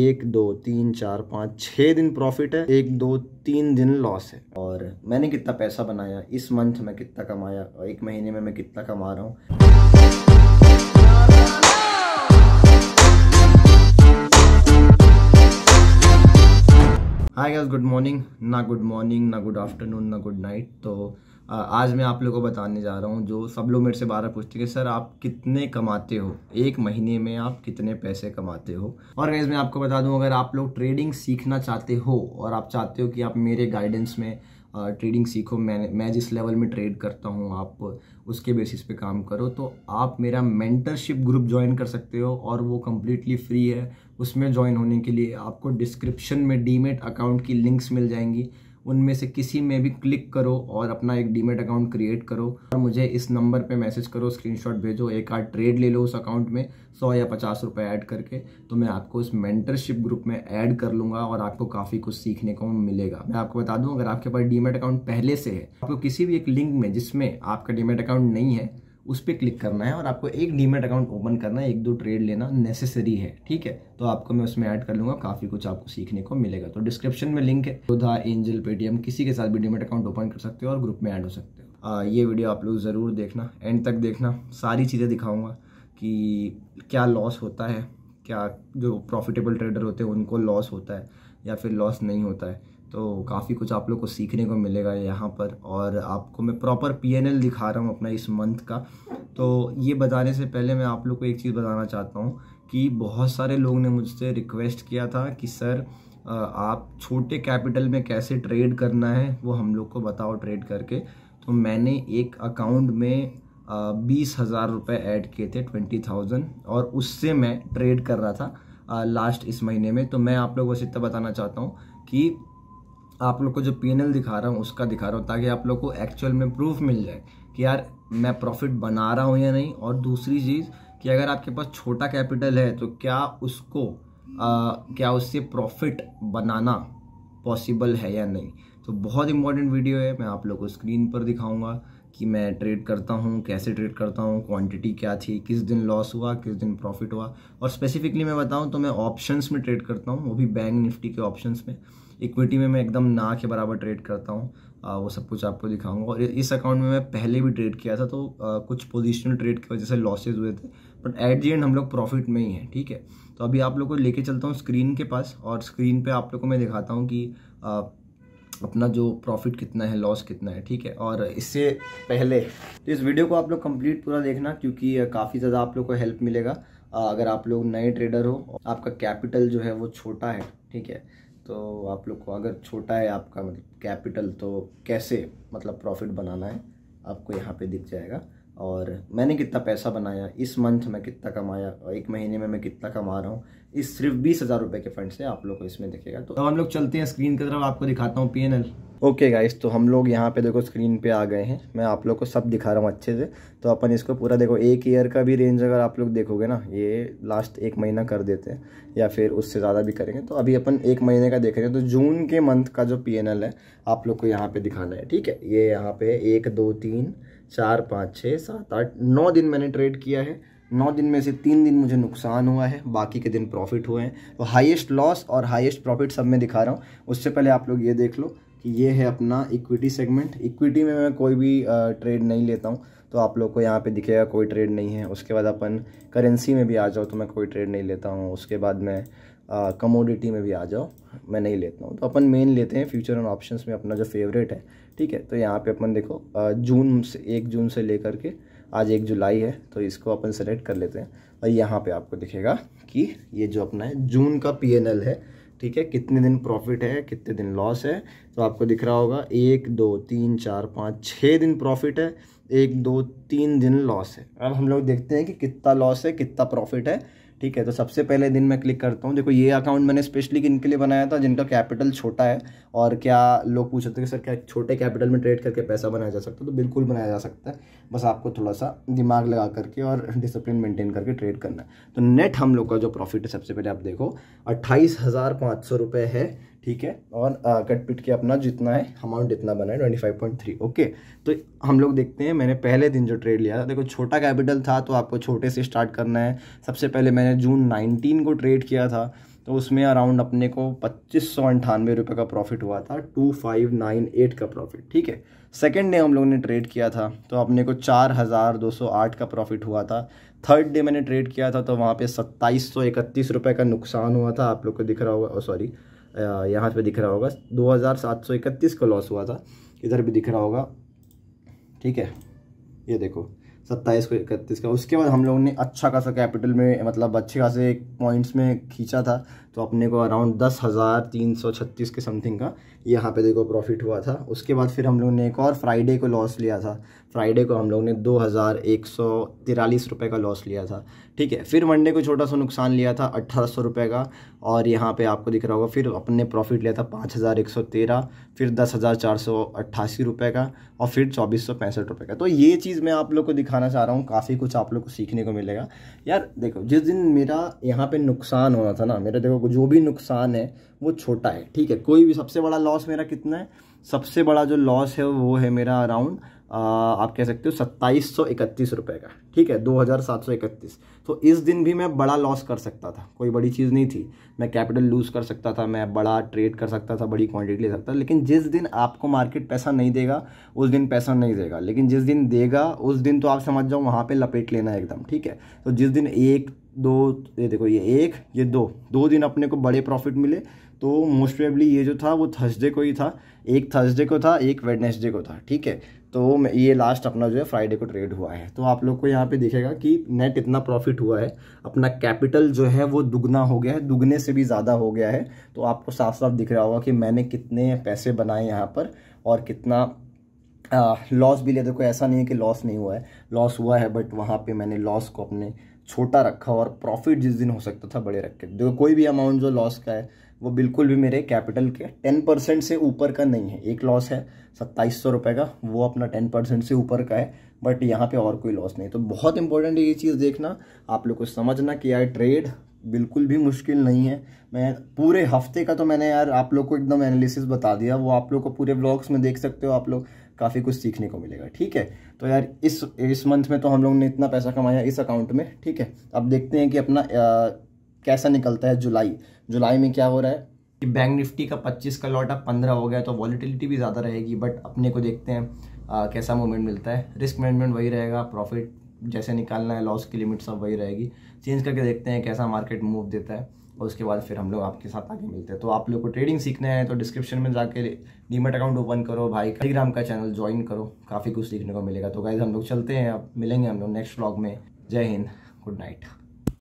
एक दो तीन चार पाँच छः दिन प्रॉफिट है एक दो तीन दिन लॉस है और मैंने कितना पैसा बनाया इस मंथ में कितना कमाया और एक महीने में मैं कितना कमा रहा हूँ हाय गाइस गुड मॉर्निंग ना गुड मॉर्निंग ना गुड आफ्टरनून ना गुड नाइट तो आज मैं आप लोगों को बताने जा रहा हूँ जो सब लोग मेरे से बारह पूछते हैं कि सर आप कितने कमाते हो एक महीने में आप कितने पैसे कमाते हो और गैस मैं आपको बता दूँ अगर आप लोग ट्रेडिंग सीखना चाहते हो और आप चाहते हो कि आप मेरे गाइडेंस में ट्रेडिंग सीखो मैं मैं जिस लेवल में ट्रेड करता हूँ आप उसके बेसिस पे काम करो तो आप मेरा मेंटरशिप ग्रुप ज्वाइन कर सकते हो और वो कम्प्लीटली फ्री है उसमें ज्वाइन होने के लिए आपको डिस्क्रिप्शन में डीमेट अकाउंट की लिंक्स मिल जाएंगी उनमें से किसी में भी क्लिक करो और अपना एक डीमेट अकाउंट क्रिएट करो और मुझे इस नंबर पे मैसेज करो स्क्रीनशॉट भेजो एक आठ ट्रेड ले लो उस अकाउंट में सौ या पचास रुपये ऐड करके तो मैं आपको इस मेंटरशिप ग्रुप में ऐड कर लूँगा और आपको काफ़ी कुछ सीखने को मिलेगा मैं आपको बता दूँ अगर आपके पास डीमेट अकाउंट पहले से है आपको किसी भी एक लिंक में जिसमें आपका डीमेट अकाउंट नहीं है उस पर क्लिक करना है और आपको एक डीमेट अकाउंट ओपन करना है एक दो ट्रेड लेना नेसेसरी है ठीक है तो आपको मैं उसमें ऐड कर लूँगा काफ़ी कुछ आपको सीखने को मिलेगा तो डिस्क्रिप्शन में लिंक है योधा एंजल पेटीएम किसी के साथ भी डीमेट अकाउंट ओपन कर सकते हो और ग्रुप में ऐड हो सकते हो ये वीडियो आप लोग ज़रूर देखना एंड तक देखना सारी चीज़ें दिखाऊँगा कि क्या लॉस होता है क्या जो प्रॉफिटेबल ट्रेडर होते हैं उनको लॉस होता है या फिर लॉस नहीं होता है तो काफ़ी कुछ आप लोग को सीखने को मिलेगा यहाँ पर और आपको मैं प्रॉपर पीएनएल दिखा रहा हूँ अपना इस मंथ का तो ये बताने से पहले मैं आप लोग को एक चीज़ बताना चाहता हूँ कि बहुत सारे लोग ने मुझसे रिक्वेस्ट किया था कि सर आप छोटे कैपिटल में कैसे ट्रेड करना है वो हम लोग को बताओ ट्रेड करके तो मैंने एक अकाउंट में बीस हज़ार रुपये ऐड किए थे ट्वेंटी थाउजेंड और उससे मैं ट्रेड कर रहा था लास्ट इस महीने में तो मैं आप लोगों से इतना बताना चाहता हूँ कि आप लोग को जो पी दिखा रहा हूँ उसका दिखा रहा हूँ ताकि आप लोग को एक्चुअल में प्रूफ मिल जाए कि यार मैं प्रॉफिट बना रहा हूँ या नहीं और दूसरी चीज़ कि अगर आपके पास छोटा कैपिटल है तो क्या उसको आ, क्या उससे प्रॉफिट बनाना पॉसिबल है या नहीं तो बहुत इंपॉर्टेंट वीडियो है मैं आप लोग को स्क्रीन पर दिखाऊंगा कि मैं ट्रेड करता हूँ कैसे ट्रेड करता हूँ क्वांटिटी क्या थी किस दिन लॉस हुआ किस दिन प्रॉफिट हुआ और स्पेसिफिकली मैं बताऊँ तो मैं ऑप्शंस में ट्रेड करता हूँ वो भी बैंक निफ्टी के ऑप्शंस में इक्विटी में मैं एकदम ना के बराबर ट्रेड करता हूँ वो सब कुछ आपको दिखाऊंगा और इस अकाउंट में मैं पहले भी ट्रेड किया था तो आ, कुछ पोजिशनल ट्रेड की वजह से लॉसेज हुए थे बट एट दी एंड हम लोग प्रॉफिट में ही हैं ठीक है तो अभी आप लोग को लेके चलता हूँ स्क्रीन के पास और स्क्रीन पर आप लोग को मैं दिखाता हूँ कि आ, अपना जो प्रॉफिट कितना है लॉस कितना है ठीक है और इससे पहले तो इस वीडियो को आप लोग कंप्लीट पूरा देखना क्योंकि काफ़ी ज़्यादा आप लोग को हेल्प मिलेगा अगर आप लोग नए ट्रेडर हो आपका कैपिटल जो है वो छोटा है ठीक है तो आप लोग को अगर छोटा है आपका मतलब कैपिटल तो कैसे मतलब प्रॉफिट बनाना है आपको यहाँ पे दिख जाएगा और मैंने कितना पैसा बनाया इस मंथ में कितना कमाया और एक महीने में मैं कितना कमा रहा हूँ इस सिर्फ बीस हज़ार रुपये के फंड से आप लोग को इसमें दिखेगा तो, तो हम लोग चलते हैं स्क्रीन की तरफ आपको दिखाता हूँ पी ओके गाइस तो हम लोग यहाँ पे देखो स्क्रीन पे आ गए हैं मैं आप लोग को सब दिखा रहा हूँ अच्छे से तो अपन इसको पूरा देखो एक ईयर का भी रेंज अगर आप लोग देखोगे ना ये लास्ट एक महीना कर देते हैं या फिर उससे ज़्यादा भी करेंगे तो अभी अपन एक महीने का देख रहे हैं तो जून के मंथ का जो पी है आप लोग को यहाँ पर दिखाना है ठीक है ये यहाँ पर एक दो तीन चार पाँच छः सात आठ नौ दिन मैंने ट्रेड किया है नौ दिन में से तीन दिन मुझे नुकसान हुआ है बाकी के दिन प्रॉफिट हुए हैं तो हाईएस्ट लॉस और हाईएस्ट प्रॉफिट सब मैं दिखा रहा हूँ उससे पहले आप लोग ये देख लो कि ये है अपना इक्विटी सेगमेंट इक्विटी में मैं कोई भी ट्रेड नहीं लेता हूँ तो आप लोग को यहाँ पे दिखेगा कोई ट्रेड नहीं है उसके बाद अपन करेंसी में भी आ जाओ तो मैं कोई ट्रेड नहीं लेता हूँ उसके बाद मैं कमोडिटी में भी आ जाओ मैं नहीं लेता हूँ तो अपन मेन लेते हैं फ्यूचर एंड ऑप्शन में अपना जो फेवरेट है ठीक है तो यहाँ पर अपन देखो जून से एक जून से लेकर के आज एक जुलाई है तो इसको अपन सेलेक्ट कर लेते हैं और यहाँ पर आपको दिखेगा कि ये जो अपना है जून का पी है ठीक है कितने दिन प्रॉफिट है कितने दिन लॉस है तो आपको दिख रहा होगा एक दो तीन चार पाँच छः दिन प्रॉफिट है एक दो तीन दिन लॉस है अब हम लोग देखते हैं कि कितना लॉस है कितना प्रॉफिट है ठीक है तो सबसे पहले दिन मैं क्लिक करता हूँ देखो ये अकाउंट मैंने स्पेशली किन के लिए बनाया था जिनका कैपिटल छोटा है और क्या लोग पूछ रहे थे कि सर क्या छोटे कैपिटल में ट्रेड करके पैसा बनाया जा सकता है तो बिल्कुल बनाया जा सकता है बस आपको थोड़ा सा दिमाग लगा करके और डिसिप्लिन मेंटेन करके ट्रेड करना है तो नेट हम लोग का जो प्रॉफिट है सबसे पहले आप देखो अट्ठाईस है ठीक है और कट पिट के अपना जितना है अमाउंट इतना बना है twenty five point three okay तो हम लोग देखते हैं मैंने पहले दिन जो ट्रेड लिया था देखो छोटा कैपिटल था तो आपको छोटे से स्टार्ट करना है सबसे पहले मैंने जून नाइनटीन को ट्रेड किया था तो उसमें अराउंड अपने को पच्चीस सौ अंठानवे रुपये का प्रॉफिट हुआ था टू फाइव नाइन एट का प्रॉफिट ठीक है सेकेंड डे हम लोग ने ट्रेड किया था तो अपने को चार हज़ार दो सौ आठ का प्रॉफिट हुआ था थर्ड डे मैंने ट्रेड किया था तो वहाँ पे सत्ताईस सौ इकतीस रुपये का नुकसान हुआ था आप लोग को दिख रहा होगा सॉरी oh, यहाँ पे दिख रहा होगा 2731 का लॉस हुआ था इधर भी दिख रहा होगा ठीक है ये देखो सत्ताईस को इकतीस का उसके बाद हम लोग ने अच्छा खासा कैपिटल में मतलब अच्छे खासे पॉइंट्स में खींचा था तो अपने को अराउंड दस हज़ार तीन सौ छत्तीस के समथिंग का यहाँ पे देखो प्रॉफिट हुआ था उसके बाद फिर हम लोग ने एक और फ्राइडे को लॉस लिया था फ्राइडे को हम लोग ने दो हज़ार एक सौ तिरालीस रुपये का लॉस लिया था ठीक है फिर वनडे को छोटा सा नुकसान लिया था अट्ठारह सौ रुपये का और यहाँ पे आपको दिख रहा होगा फिर अपने प्रॉफिट लिया था पाँच हज़ार एक सौ तेरह फिर दस हज़ार चार सौ अट्ठासी रुपये का और फिर चौबीस सौ पैंसठ रुपये का तो ये चीज़ मैं आप लोग को दिखाना चाह रहा हूँ काफ़ी कुछ आप लोग को सीखने को मिलेगा यार देखो जिस दिन मेरा यहाँ पर नुकसान होना था ना मेरा देखो जो भी नुकसान है वो छोटा है ठीक है कोई भी सबसे बड़ा लॉस मेरा कितना है सबसे बड़ा जो लॉस है वो है मेरा अराउंड आप कह सकते हो सत्ताईस सौ इकतीस रुपये का ठीक है दो हज़ार सात सौ इकतीस तो इस दिन भी मैं बड़ा लॉस कर सकता था कोई बड़ी चीज़ नहीं थी मैं कैपिटल लूज़ कर सकता था मैं बड़ा ट्रेड कर सकता था बड़ी क्वांटिटी ले सकता था लेकिन जिस दिन आपको मार्केट पैसा नहीं देगा उस दिन पैसा नहीं देगा लेकिन जिस दिन देगा उस दिन तो आप समझ जाओ वहाँ पर लपेट लेना एकदम ठीक है तो जिस दिन एक दो ये देखो ये एक ये दो दो दिन अपने को बड़े प्रॉफिट मिले तो मोस्ट प्रेबली ये जो था वो थर्सडे को ही था एक थर्सडे को था एक वेडनेसडे को था ठीक है तो ये लास्ट अपना जो है फ्राइडे को ट्रेड हुआ है तो आप लोग को यहाँ पे दिखेगा कि नेट इतना प्रॉफिट हुआ है अपना कैपिटल जो है वो दुगना हो गया है दुगने से भी ज़्यादा हो गया है तो आपको साफ साफ दिख रहा होगा कि मैंने कितने पैसे बनाए यहाँ पर और कितना लॉस भी लिया देखो ऐसा नहीं है कि लॉस नहीं हुआ है लॉस हुआ है बट वहाँ पर मैंने लॉस को अपने छोटा रखा और प्रॉफिट जिस दिन हो सकता था बड़े रखे देखो कोई भी अमाउंट जो लॉस का है वो बिल्कुल भी मेरे कैपिटल के टेन परसेंट से ऊपर का नहीं है एक लॉस है सत्ताईस सौ रुपये का वो अपना टेन परसेंट से ऊपर का है बट यहाँ पे और कोई लॉस नहीं तो बहुत इंपॉर्टेंट है ये चीज़ देखना आप लोग को समझना कि यार ट्रेड बिल्कुल भी मुश्किल नहीं है मैं पूरे हफ्ते का तो मैंने यार आप लोग को एकदम एनालिसिस बता दिया वो आप लोग को पूरे ब्लॉग्स में देख सकते हो आप लोग काफ़ी कुछ सीखने को मिलेगा ठीक है तो यार इस इस मंथ में तो हम लोग ने इतना पैसा कमाया इस अकाउंट में ठीक है अब देखते हैं कि अपना आ, कैसा निकलता है जुलाई जुलाई में क्या हो रहा है कि बैंक निफ्टी का 25 का लॉट अब 15 हो गया तो वॉलीटिलिटी भी ज़्यादा रहेगी बट अपने को देखते हैं आ, कैसा मूवमेंट मिलता है रिस्क मैनेजमेंट वही रहेगा प्रॉफिट जैसे निकालना है लॉस की लिमिट सब वही रहेगी चेंज करके देखते हैं कैसा मार्केट मूव देता है और उसके बाद फिर हम लोग आपके साथ आगे मिलते हैं तो आप लोग को ट्रेडिंग सीखने हैं तो डिस्क्रिप्शन में जाके डीमेट अकाउंट ओपन करो भाई टेलीग्राम का चैनल ज्वाइन करो काफ़ी कुछ सीखने को मिलेगा तो गाइज हम लोग चलते हैं अब मिलेंगे हम लोग नेक्स्ट ब्लॉग में जय हिंद गुड नाइट